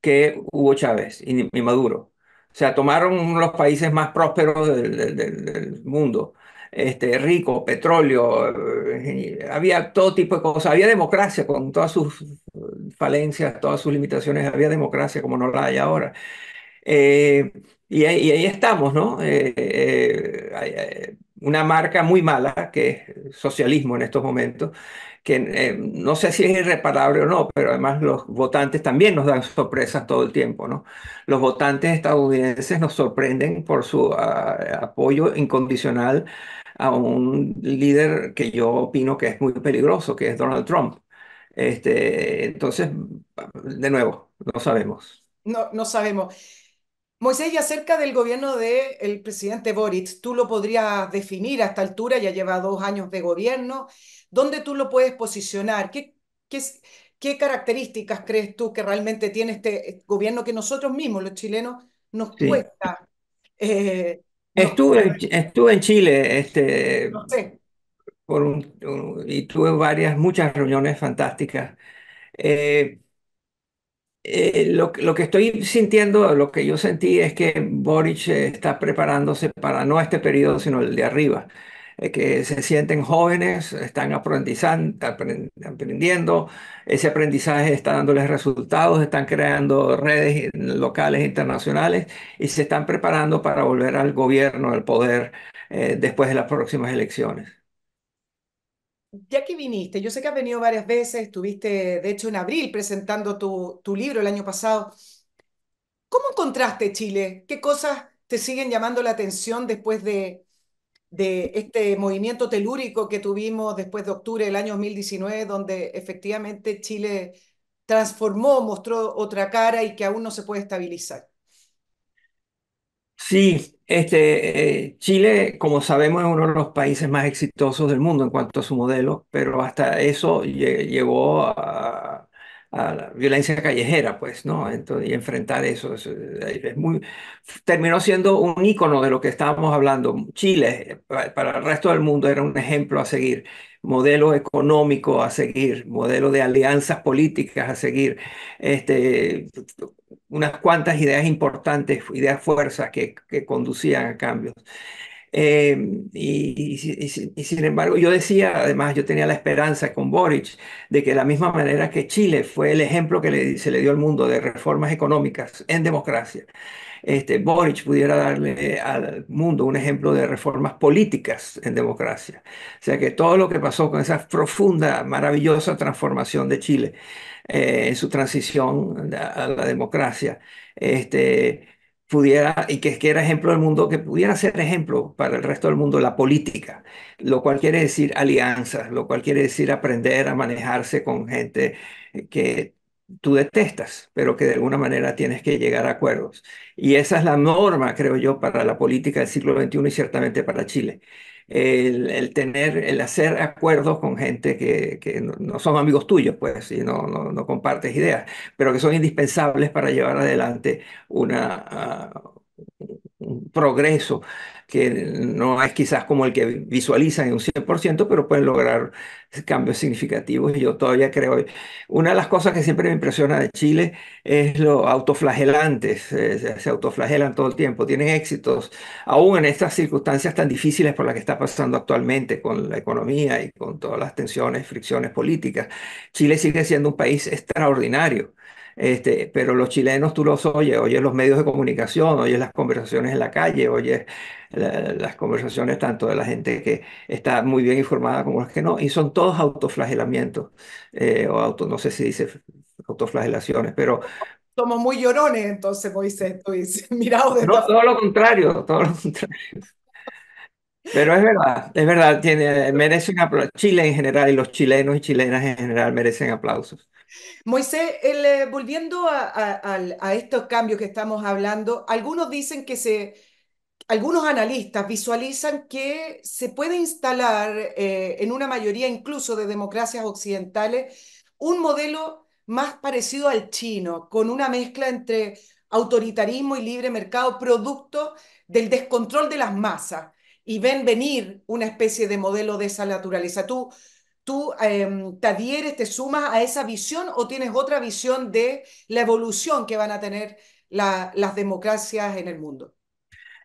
que Hugo Chávez y, Maduro. O sea, tomaron los países más prósperos del mundo este, rico, petróleo, eh, había todo tipo de cosas, había democracia con todas sus falencias, todas sus limitaciones, había democracia como no la hay ahora. Eh, y, ahí, estamos, ¿no? Eh, una marca muy mala, que es socialismo en estos momentos, que eh, no sé si es irreparable o no, pero además los votantes también nos dan sorpresas todo el tiempo, ¿no? Los votantes estadounidenses nos sorprenden por su ah, apoyo incondicional a un líder que yo opino que es muy peligroso, que es Donald Trump. Este, entonces, de nuevo, no sabemos. No, no sabemos. Moisés, y acerca del gobierno del el presidente Boric, tú lo podrías definir a esta altura, ya lleva dos años de gobierno, ¿dónde tú lo puedes posicionar? ¿Qué, qué, características crees tú que realmente tiene este, este gobierno que nosotros mismos, los chilenos, nos cuesta? Eh, estuve, estuve en Chile este, por y tuve varias, muchas reuniones fantásticas. Eh, eh, lo, que estoy sintiendo, lo que yo sentí es que Boric eh, está preparándose para no este periodo, sino el de arriba, eh, que se sienten jóvenes, están aprendizando, aprendiendo, ese aprendizaje está dándoles resultados, están creando redes locales, internacionales y se están preparando para volver al gobierno, al poder, después de las próximas elecciones ya que viniste, yo sé que has venido varias veces, estuviste de hecho en abril presentando tu, libro el año pasado. ¿Cómo encontraste Chile? ¿Qué cosas te siguen llamando la atención después de, de este movimiento telúrico que tuvimos después de octubre del año 2019, donde efectivamente Chile transformó, mostró otra cara y que aún no se puede estabilizar? Sí, este, eh, Chile, como sabemos, es uno de los países más exitosos del mundo en cuanto a su modelo, pero hasta eso llevó a, la violencia callejera, pues, ¿no? Entonces, y enfrentar eso eh, terminó siendo un icono de lo que estábamos hablando. Chile, para el resto del mundo, era un ejemplo a seguir, modelo económico a seguir, modelo de alianzas políticas a seguir, este, unas cuantas ideas importantes, ideas fuerzas que, conducían a cambios. Eh, y, sin embargo, yo decía, además, yo tenía la esperanza con Boric de que de la misma manera que Chile fue el ejemplo que se le dio al mundo de reformas económicas en democracia, este, Boric pudiera darle al mundo un ejemplo de reformas políticas en democracia. O sea que todo lo que pasó con esa profunda, maravillosa transformación de Chile en eh, su transición a la democracia, este, pudiera, y que, que, era ejemplo del mundo, que pudiera ser ejemplo para el resto del mundo, la política, lo cual quiere decir alianzas, lo cual quiere decir aprender a manejarse con gente eh, que tú detestas, pero que de alguna manera tienes que llegar a acuerdos. Y esa es la norma, creo yo, para la política del siglo XXI y ciertamente para Chile el, tener, el hacer acuerdos con gente que, no, son amigos tuyos, pues, y no, no, no, compartes ideas, pero que son indispensables para llevar adelante una, ah, progreso que no es quizás como el que visualizan en un 100%, pero pueden lograr cambios significativos. Y yo todavía creo, una de las cosas que siempre me impresiona de Chile es lo autoflagelantes, se autoflagelan todo el tiempo, tienen éxitos, aún en estas circunstancias tan difíciles por las que está pasando actualmente con la economía y con todas las tensiones, fricciones políticas. Chile sigue siendo un país extraordinario este, pero los chilenos tú los oyes, oyes los medios de comunicación, oyes las conversaciones en la calle, oyes las conversaciones tanto de la gente que está muy bien informada como las que no, y son todos autoflagelamientos, eh, o auto, no sé si dice autoflagelaciones, pero, somos muy llorones, entonces, Moisés, tú dices, mirado de... No, todo lo contrario, todo lo contrario. Pero es verdad, es verdad, tiene, merecen Chile en general y los chilenos y chilenas en general merecen aplausos. Moisés, eh, volviendo a, estos cambios que estamos hablando, algunos dicen que se, algunos analistas visualizan que se puede instalar eh, en una mayoría incluso de democracias occidentales un modelo más parecido al chino, con una mezcla entre autoritarismo y libre mercado, producto del descontrol de las masas, y ven venir una especie de modelo de esa naturaleza. ¿Tú tú eh, te adhieres, te sumas a esa visión o tienes otra visión de la evolución que van a tener las democracias en el mundo?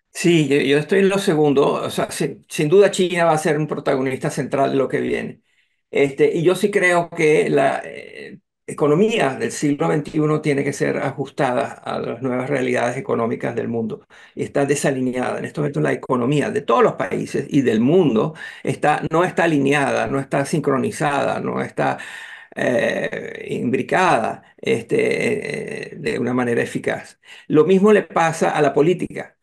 Sí, yo, estoy en lo segundo. O sea, sin, duda China va a ser un protagonista central de lo que viene. Este, y yo sí creo que la, eh, economía del siglo XXI tiene que ser ajustada a las nuevas realidades económicas del mundo. Y está desalineada. En este momentos la economía de todos los países y del mundo está, no está alineada, no está sincronizada, no está eh, imbricada este, eh, de una manera eficaz. Lo mismo le pasa a la política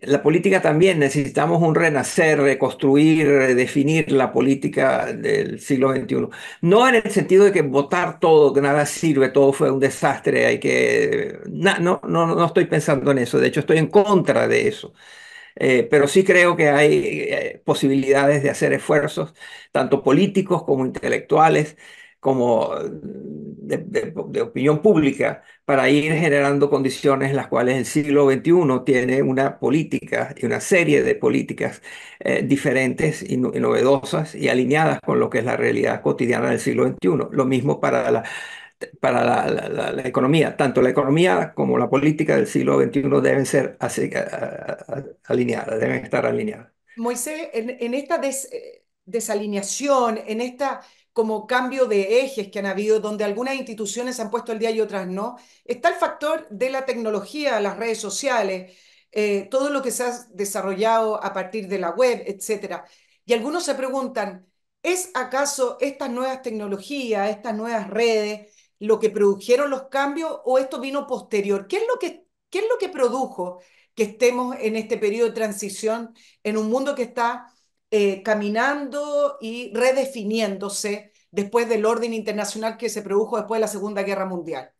la política también necesitamos un renacer, reconstruir, redefinir la política del siglo XXI. No en el sentido de que votar todo, que nada sirve, todo fue un desastre, hay que... no, no, no estoy pensando en eso, de hecho estoy en contra de eso. Eh, pero sí creo que hay eh, posibilidades de hacer esfuerzos, tanto políticos como intelectuales, como de, opinión pública para ir generando condiciones en las cuales el siglo XXI tiene una política y una serie de políticas eh, diferentes y, novedosas y alineadas con lo que es la realidad cotidiana del siglo XXI. Lo mismo para la para la, la, economía. Tanto la economía como la política del siglo XXI deben ser así, alineadas, deben estar alineadas. Moisés, en, esta eh, desalineación, en esta como cambio de ejes que han habido, donde algunas instituciones se han puesto el día y otras no. Está el factor de la tecnología, las redes sociales, eh, todo lo que se ha desarrollado a partir de la web, etc. Y algunos se preguntan, ¿es acaso estas nuevas tecnologías, estas nuevas redes, lo que produjeron los cambios o esto vino posterior? ¿Qué es lo que, qué es lo que produjo que estemos en este periodo de transición, en un mundo que está eh, caminando y redefiniéndose después del orden internacional que se produjo después de la Segunda Guerra Mundial.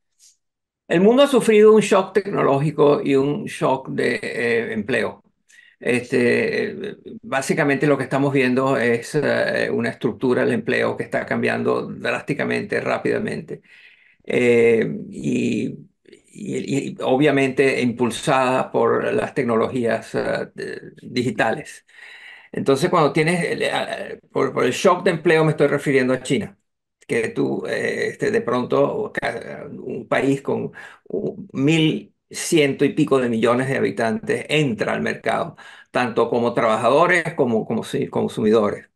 El mundo ha sufrido un shock tecnológico y un shock de eh, empleo. Este, básicamente lo que estamos viendo es eh, una estructura del empleo que está cambiando drásticamente, rápidamente. y, obviamente impulsada por las tecnologías digitales. Entonces, cuando tienes, eh, por, el shock de empleo me estoy refiriendo a China, que tú, eh, este, de pronto, un país con mil ciento y pico de millones de habitantes entra al mercado, tanto como trabajadores como como consumidores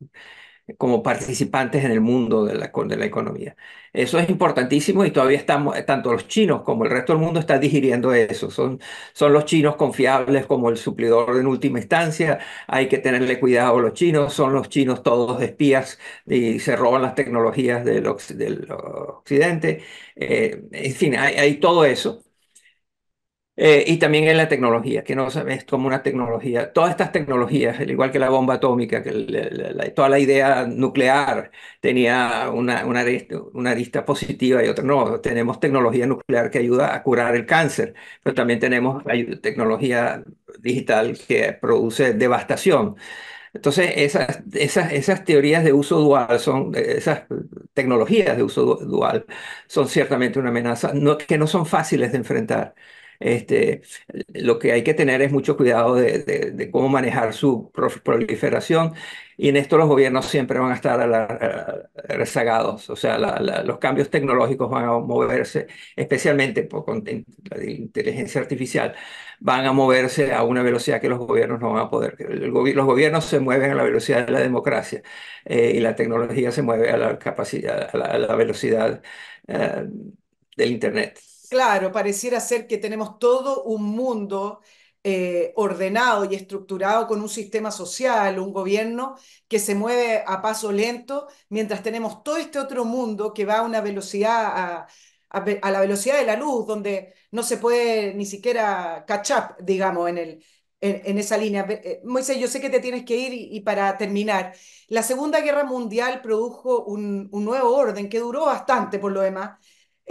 como participantes en el mundo de la, de la economía. Eso es importantísimo y todavía estamos, eh, tanto los chinos como el resto del mundo está digiriendo eso. Son, son los chinos confiables como el suplidor en última instancia, hay que tenerle cuidado a los chinos, son los chinos todos espías y se roban las tecnologías del, occidente. Eh, en fin, hay, hay todo eso. Eh, y también en la tecnología, que no sabes como una tecnología. Todas estas tecnologías, al igual que la bomba atómica, que toda la idea nuclear tenía una, una, una arista positiva y otra no. Tenemos tecnología nuclear que ayuda a curar el cáncer, pero también tenemos tecnología digital que produce devastación. Entonces, esas, esas, esas, teorías de uso dual, son, eh, esas tecnologías de uso dual, son ciertamente una amenaza que no son fáciles de enfrentar. Este, lo que hay que tener es mucho cuidado de, cómo manejar su proliferación y en esto los gobiernos siempre van a estar rezagados, o sea, los cambios tecnológicos van a moverse, especialmente por, con la inteligencia artificial, van a moverse a una velocidad que los gobiernos no van a poder. los gobiernos se mueven a la velocidad de la democracia eh, y la tecnología se mueve a la, capacidad, a la, velocidad eh, del Internet. Claro, pareciera ser que tenemos todo un mundo eh, ordenado y estructurado con un sistema social, un gobierno que se mueve a paso lento, mientras tenemos todo este otro mundo que va a una velocidad, a, la velocidad de la luz, donde no se puede ni siquiera catch up, digamos, en el, esa línea. Eh, Moisés, yo sé que te tienes que ir y, para terminar, la Segunda Guerra Mundial produjo un, nuevo orden que duró bastante por lo demás,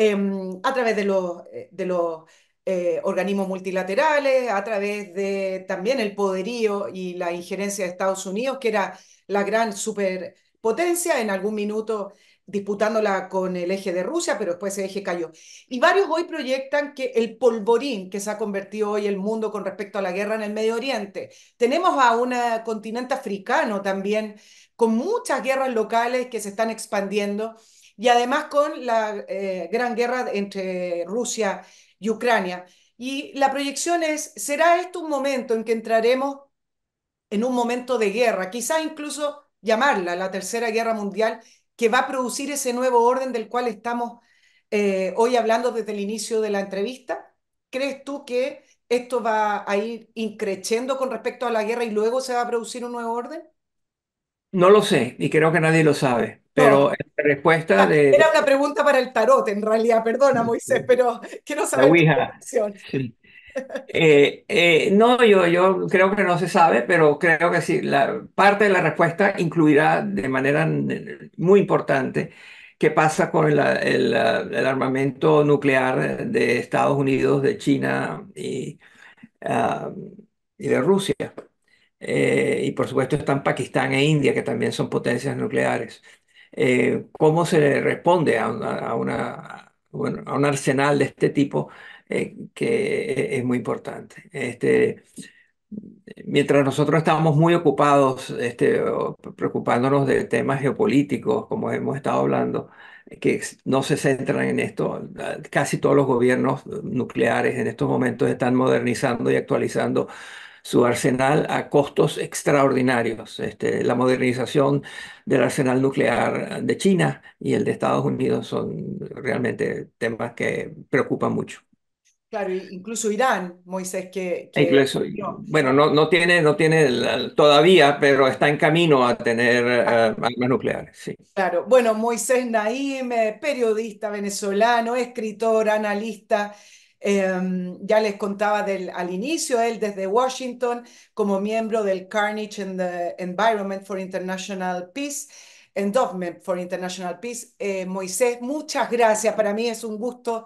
Em, a través de los, eh, de los eh, organismos multilaterales, a través de también el poderío y la injerencia de Estados Unidos, que era la gran superpotencia en algún minuto disputándola con el eje de Rusia, pero después ese eje cayó. Y varios hoy proyectan que el polvorín que se ha convertido hoy el mundo con respecto a la guerra en el Medio Oriente. Tenemos a un continente africano también con muchas guerras locales que se están expandiendo y además con la eh, gran guerra entre Rusia y Ucrania. Y la proyección es, ¿será esto un momento en que entraremos en un momento de guerra? Quizás incluso llamarla la Tercera Guerra Mundial, que va a producir ese nuevo orden del cual estamos eh, hoy hablando desde el inicio de la entrevista. ¿Crees tú que esto va a ir increciendo con respecto a la guerra y luego se va a producir un nuevo orden? No lo sé y creo que nadie lo sabe. Pero la respuesta ah, de... Era una pregunta para el tarot, en realidad, perdona Moisés, pero que saber la eh, eh, no, yo, yo creo que no se sabe, pero creo que sí, la, parte de la respuesta incluirá de manera muy importante qué pasa con el, armamento nuclear de Estados Unidos, de China y, de Rusia. Eh, y por supuesto están Pakistán e India, que también son potencias nucleares. Eh, cómo se responde a, a, un arsenal de este tipo eh, que es muy importante. Este, mientras nosotros estamos muy ocupados, este, preocupándonos de temas geopolíticos, como hemos estado hablando, que no se centran en esto. Casi todos los gobiernos nucleares en estos momentos están modernizando y actualizando su arsenal a costos extraordinarios. Este, la modernización del arsenal nuclear de China y el de Estados Unidos son realmente temas que preocupan mucho. Claro, incluso Irán, Moisés, que... bueno, no, no, tiene, no tiene todavía, pero está en camino a tener eh, armas nucleares, sí. Claro, bueno, Moisés naime eh, periodista venezolano, escritor, analista Em, ya les contaba del, al inicio, él desde Washington como miembro del Carnage and Environment for International Peace. Endowment for International Peace. Eh, Moisés, muchas gracias. Para mí es un gusto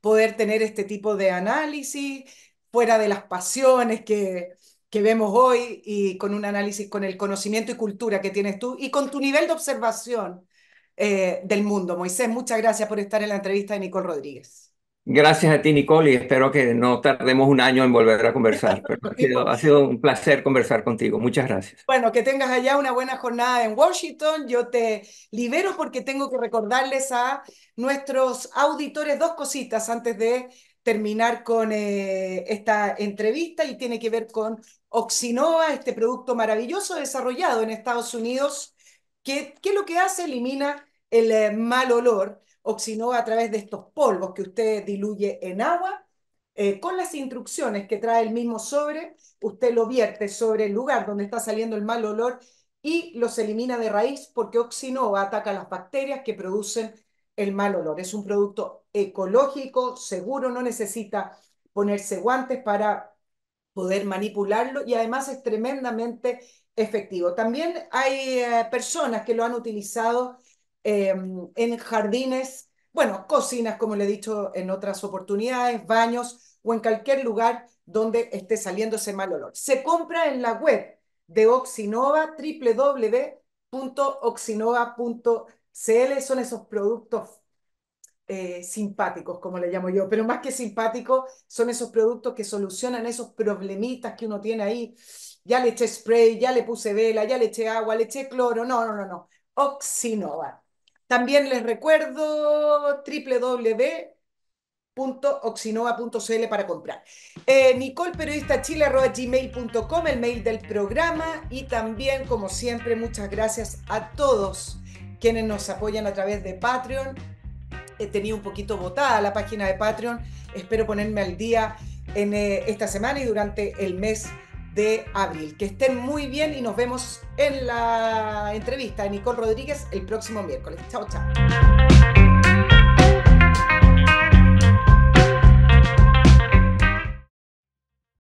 poder tener este tipo de análisis fuera de las pasiones que, que vemos hoy y con un análisis con el conocimiento y cultura que tienes tú y con tu nivel de observación eh, del mundo. Moisés, muchas gracias por estar en la entrevista de Nicole Rodríguez. Gracias a ti, Nicole, y espero que no tardemos un año en volver a conversar. ha, sido, un placer conversar contigo. Muchas gracias. Bueno, que tengas allá una buena jornada en Washington. Yo te libero porque tengo que recordarles a nuestros auditores dos cositas antes de terminar con eh, esta entrevista y tiene que ver con Oxinoa, este producto maravilloso desarrollado en Estados Unidos, que, que lo que hace elimina el eh, mal olor Oxinova a través de estos polvos que usted diluye en agua, eh, con las instrucciones que trae el mismo sobre, usted lo vierte sobre el lugar donde está saliendo el mal olor y los elimina de raíz porque Oxinova ataca las bacterias que producen el mal olor. Es un producto ecológico, seguro, no necesita ponerse guantes para poder manipularlo y además es tremendamente efectivo. También hay eh, personas que lo han utilizado Em, en jardines, bueno, cocinas, como le he dicho en otras oportunidades, baños o en cualquier lugar donde esté saliendo ese mal olor. Se compra en la web de Oxinova, www.oxinova.cl. Son esos productos eh, simpáticos, como le llamo yo, pero más que simpáticos, son esos productos que solucionan esos problemitas que uno tiene ahí. Ya le eché spray, ya le puse vela, ya le eché agua, le eché cloro. No, no, no, no. Oxinova. También les recuerdo www.oxinova.cl para comprar. Eh, Nicole Periodista Chile, el mail del programa. Y también, como siempre, muchas gracias a todos quienes nos apoyan a través de Patreon. He tenido un poquito botada la página de Patreon. Espero ponerme al día en eh, esta semana y durante el mes de abril. Que estén muy bien y nos vemos en la entrevista de Nicole Rodríguez el próximo miércoles. Chao, chao.